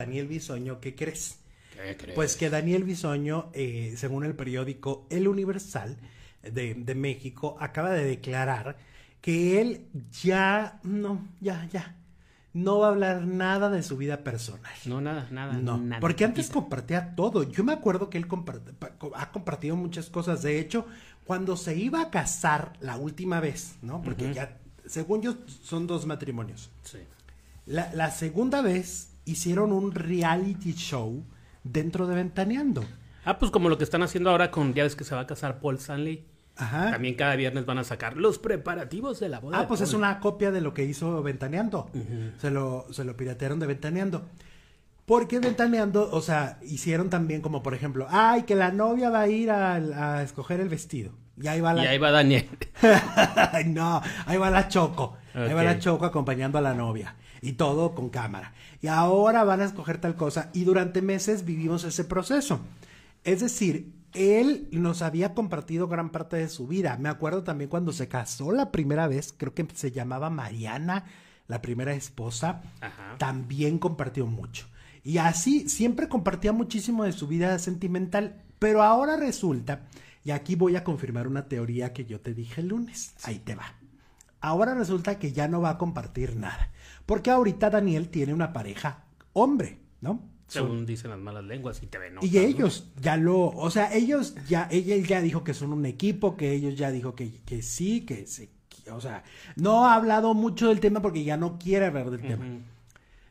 Daniel Bisoño, ¿qué crees? ¿Qué crees? Pues que Daniel Bisoño, eh, según el periódico El Universal de, México, acaba de declarar que él ya, no, ya, ya, no va a hablar nada de su vida personal. No, nada, nada. No, nada, porque antes compartía todo. Yo me acuerdo que él ha compartido muchas cosas. De hecho, cuando se iba a casar la última vez, ¿no? Porque ya, según yo, son dos matrimonios. Sí. la segunda vez hicieron un reality show dentro de Ventaneando. Ah, pues como lo que están haciendo ahora con, ya ves que se va a casar Paul Stanley. También cada viernes van a sacar los preparativos de la boda. Ah, pues es una copia de lo que hizo Ventaneando. se, lo, se lo piratearon de Ventaneando. Porque Ventaneando, o sea, hicieron también como por ejemplo, ay, que la novia va a ir a escoger el vestido. Y ahí va, Daniel. no, ahí va la Choco. Ahí va la Choco acompañando a la novia. Y todo con cámara. Y ahora van a escoger tal cosa. Y durante meses vivimos ese proceso. Es decir, él nos había compartido gran parte de su vida. Me acuerdo también cuando se casó la primera vez, creo que se llamaba Mariana, la primera esposa, también compartió mucho. Y así siempre compartía muchísimo de su vida sentimental, pero ahora resulta y aquí voy a confirmar una teoría que yo te dije el lunes. Ahí te va. Ahora resulta que ya no va a compartir nada. Porque ahorita Daniel tiene una pareja hombre, ¿no? Según dicen las malas lenguas y te ven. Y ellos ya lo, o sea, ellos ya, ella ya dijo que son un equipo, que ellos ya dijo que, sí, que sí. o sea, no ha hablado mucho del tema porque ya no quiere hablar del tema.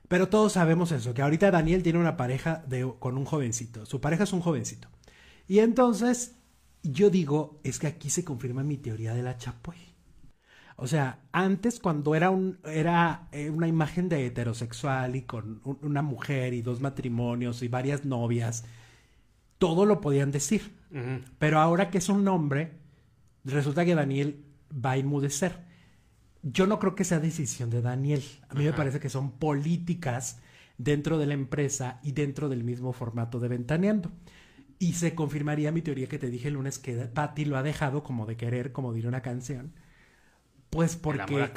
Pero todos sabemos eso, que ahorita Daniel tiene una pareja de, con un jovencito, su pareja es un jovencito. Y entonces yo digo, es que aquí se confirma mi teoría de la Chapoy. O sea, antes cuando era, un, era eh, una imagen de heterosexual y con una mujer y dos matrimonios y varias novias, todo lo podían decir. Pero ahora que es un hombre, resulta que Daniel va a inmudecer. Yo no creo que sea decisión de Daniel. A mí me parece que son políticas dentro de la empresa y dentro del mismo formato de Ventaneando. Y se confirmaría mi teoría que te dije el lunes que Patty lo ha dejado como de querer, como diría una canción. Pues porque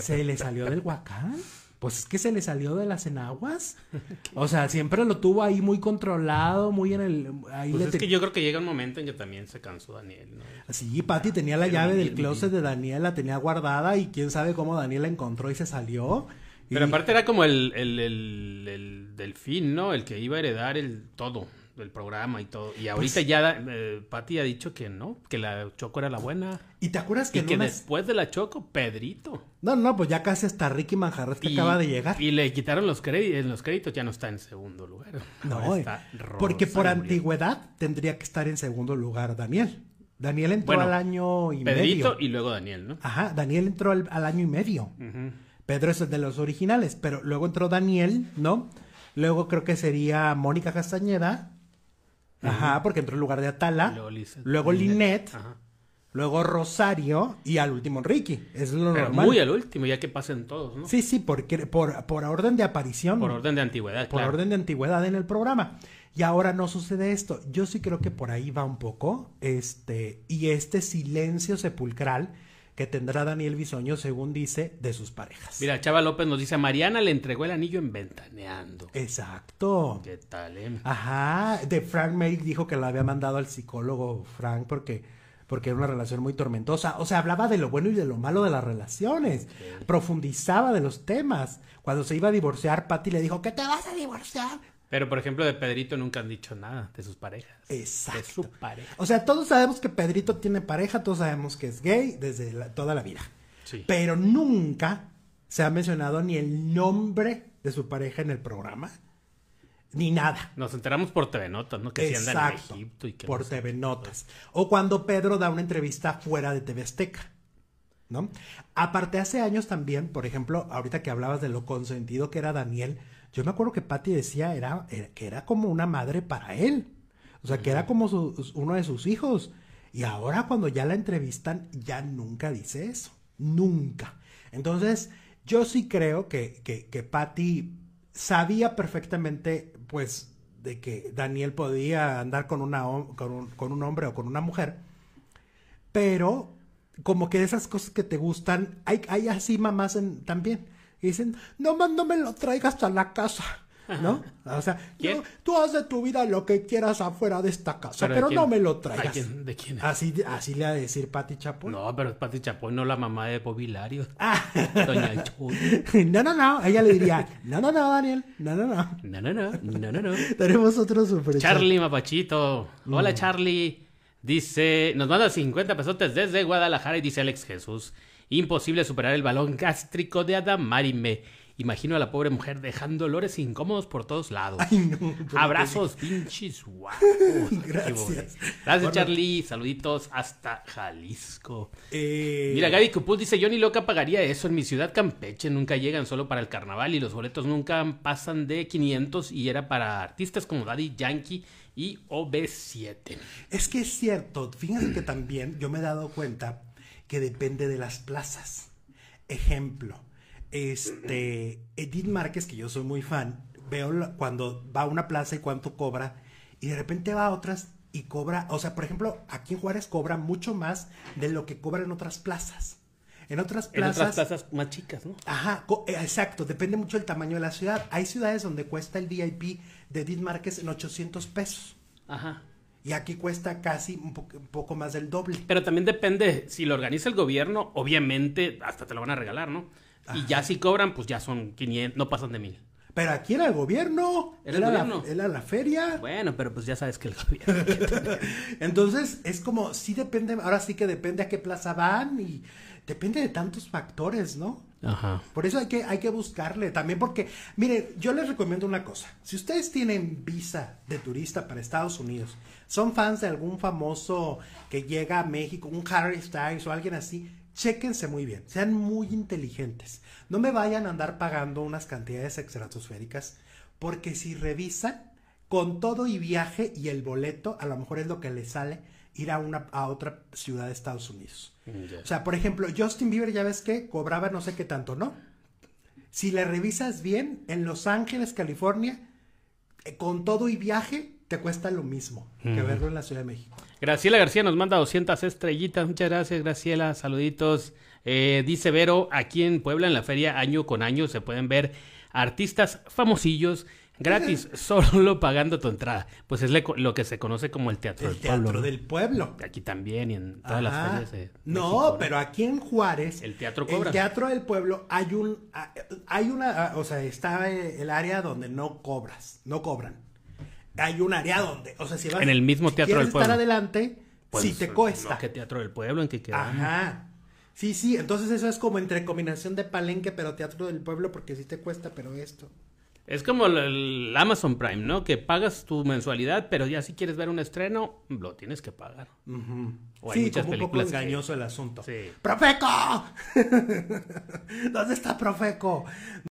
se le salió del huacán. Pues es que se le salió de las enaguas. O sea, siempre lo tuvo ahí muy controlado, muy en el. Pues es que yo creo que llega un momento en que también se cansó Daniel. ¿no? Sí, Patty ah, tenía la llave del closet de Daniel, la tenía guardada y quién sabe cómo Daniel la encontró y se salió. Pero aparte era como el, el, el, el delfín, ¿no? El que iba a heredar el todo el programa y todo. Y ahorita pues, ya eh, Patti ha dicho que no, que la Choco era la buena. ¿Y te acuerdas que después de la Choco, Pedrito? No, no, pues ya casi hasta Ricky Manjarres que acaba de llegar. Y le quitaron los créditos, los créditos ya no está en segundo lugar. No, está porque por antigüedad tendría que estar en segundo lugar Daniel. Daniel entró al año y medio. Pedrito y luego Daniel, ¿no? Ajá, Daniel entró al, año y medio. Pedro es el de los originales, pero luego entró Daniel, ¿no? Luego creo que sería Mónica Castañeda, Ajá, porque entró en lugar de Atala. Luego, Lynette, luego luego Rosario y al último Ricky. Es lo normal. Muy al último, ya que pasen todos, ¿no? Sí, sí, porque, por, por orden de aparición. Por orden de antigüedad. Por orden de antigüedad en el programa. Y ahora no sucede esto. Yo sí creo que por ahí va un poco. Este, y este silencio sepulcral que tendrá Daniel Bisoño, según dice, de sus parejas. Mira, Chava López nos dice, Mariana le entregó el anillo en ventaneando. Exacto. ¿Qué tal, eh? Ajá, de Frank May dijo que la había mandado al psicólogo Frank porque porque era una relación muy tormentosa. O sea, hablaba de lo bueno y de lo malo de las relaciones. Profundizaba de los temas. Cuando se iba a divorciar, Patty le dijo, ¿qué te vas a divorciar? Pero, por ejemplo, de Pedrito nunca han dicho nada de sus parejas. Exacto. De su pareja. O sea, todos sabemos que Pedrito tiene pareja, todos sabemos que es gay desde toda la vida. Sí. Pero nunca se ha mencionado ni el nombre de su pareja en el programa, ni nada. Nos enteramos por TV Notas, ¿no? Que si andan en Egipto y que. Por TV Notas. O cuando Pedro da una entrevista fuera de TV Azteca. ¿No? Aparte, hace años también, por ejemplo, ahorita que hablabas de lo consentido que era Daniel yo me acuerdo que Patty decía era, que era como una madre para él. O sea, que era como uno de sus hijos. Y ahora cuando ya la entrevistan, ya nunca dice eso. Nunca. Entonces, yo sí creo que, que, Patty sabía perfectamente, pues, de que Daniel podía andar con, una, con, un, hombre o con una mujer. Pero, como que esas cosas que te gustan, hay, hay así mamás también y dicen, no no me lo traigas a la casa. ¿No? O sea, tú haz de tu vida lo que quieras afuera de esta casa, pero, no me lo traigas. Quién? ¿De quién? Así, así le ha a decir Pati Chapoy. No, pero Pati Chapoy no la mamá de Bobilario. Ah. Doña No, no, no. Ella le diría, no, no, no, Daniel. No, no, no. No, no, no. No, no, no. Tenemos otro super. Charlie Mapachito. Hola, mm. Charlie. Dice, nos manda cincuenta pesotes desde Guadalajara y dice Alex Jesús, imposible superar el balón gástrico de Adam Adamarime. Imagino a la pobre mujer dejando olores incómodos por todos lados. Abrazos, pinches guapos. Gracias. Gracias, Charlie. Saluditos hasta Jalisco. Eh, Mira, Gaby Cupul dice: Yo ni loca pagaría eso. En mi ciudad Campeche nunca llegan solo para el carnaval y los boletos nunca pasan de 500 y era para artistas como Daddy Yankee y OB7. Es que es cierto. Fíjense que también yo me he dado cuenta que depende de las plazas. Ejemplo este, Edith Márquez, que yo soy muy fan, veo cuando va a una plaza y cuánto cobra, y de repente va a otras y cobra, o sea, por ejemplo, aquí en Juárez cobra mucho más de lo que cobra en otras plazas. En otras plazas. más chicas, ¿no? Ajá, eh, exacto. Depende mucho del tamaño de la ciudad. Hay ciudades donde cuesta el VIP de Edith Márquez en 800 pesos. Ajá. Y aquí cuesta casi un, poco más del doble. Pero también depende, si lo organiza el gobierno, obviamente hasta te lo van a regalar, ¿no? Y ya si cobran, pues ya son 500, no pasan de mil. Pero aquí era el gobierno. Era el gobierno. La, era la feria. Bueno, pero pues ya sabes que el gobierno. Entonces, es como, sí depende, ahora sí que depende a qué plaza van y depende de tantos factores, ¿no? Ajá. Por eso hay que, hay que buscarle también, porque, miren, yo les recomiendo una cosa. Si ustedes tienen visa de turista para Estados Unidos, son fans de algún famoso que llega a México, un Harry Styles o alguien así, Chéquense muy bien, sean muy inteligentes. No me vayan a andar pagando unas cantidades estratosféricas, porque si revisan, con todo y viaje y el boleto, a lo mejor es lo que les sale ir a, una, a otra ciudad de Estados Unidos. Mm, o sea, por ejemplo, Justin Bieber, ya ves que cobraba no sé qué tanto, ¿no? Si le revisas bien, en Los Ángeles, California, eh, con todo y viaje, te cuesta lo mismo que verlo en la Ciudad de México. Graciela García nos manda 200 estrellitas. Muchas gracias, Graciela. Saluditos. Eh, dice Vero, aquí en Puebla, en la feria, año con año, se pueden ver artistas famosillos gratis, solo pagando tu entrada. Pues es lo que se conoce como el Teatro el del Teatro Pueblo. del Pueblo. Aquí también y en todas las ferias. no, pero aquí en Juárez. El Teatro cobra. El Teatro del Pueblo hay un. Hay una. O sea, está eh, el área donde no cobras. No cobran hay un área donde, o sea, si vas en el mismo teatro del pueblo. estar adelante, si pues, te cuesta. teatro del pueblo en que queda? Ajá. Sí, sí, entonces eso es como entre combinación de palenque pero teatro del pueblo porque sí te cuesta, pero esto. Es como el, Amazon Prime, ¿no? Que pagas tu mensualidad, pero ya si quieres ver un estreno, lo tienes que pagar. o hay sí, muchas un poco engañoso el asunto. Sí. ¡Profeco! ¿Dónde está Profeco?